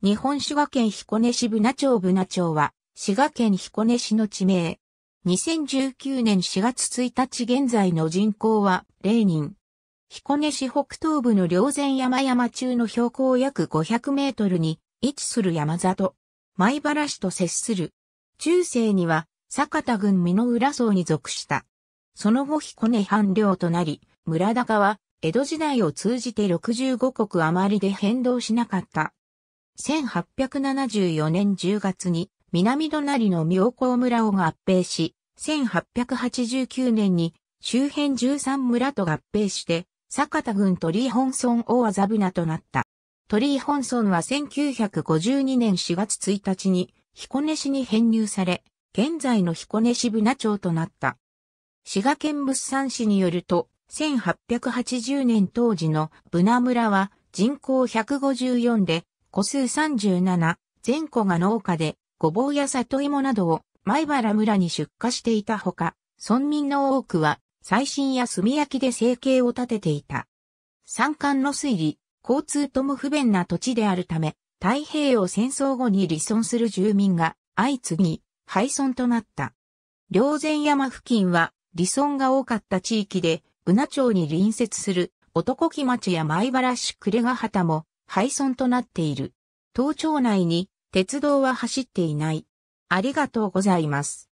日本滋賀県彦根市ブナ町ブナ町は、滋賀県彦根市の地名。2019年4月1日現在の人口は0人。彦根市北東部の両前山々中の標高約500メートルに位置する山里。米原市と接する。中世には、坂田郡美濃浦荘に属した。その後彦根藩領となり、村高は、江戸時代を通じて65国余りで変動しなかった。1874年10月に南隣の妙高村を合併し、1889年に周辺13村と合併して、坂田郡鳥本村大麻布名となった。鳥本村は1952年4月1日に彦根市に編入され、現在の彦根市部名町となった。滋賀県物産市によると、1880年当時のブ村は人口154で、個数37、全戸が農家で、ごぼうや里芋などを米原村に出荷していたほか、村民の多くは、最新や炭焼きで生計を立てていた。山間の水利、交通とも不便な土地であるため、太平洋戦争後に離村する住民が相次ぎ、廃村となった。両前山付近は離村が多かった地域で、宇那町に隣接する男木町や米原市れヶ畑も廃村となっている。東町内に鉄道は走っていない。ありがとうございます。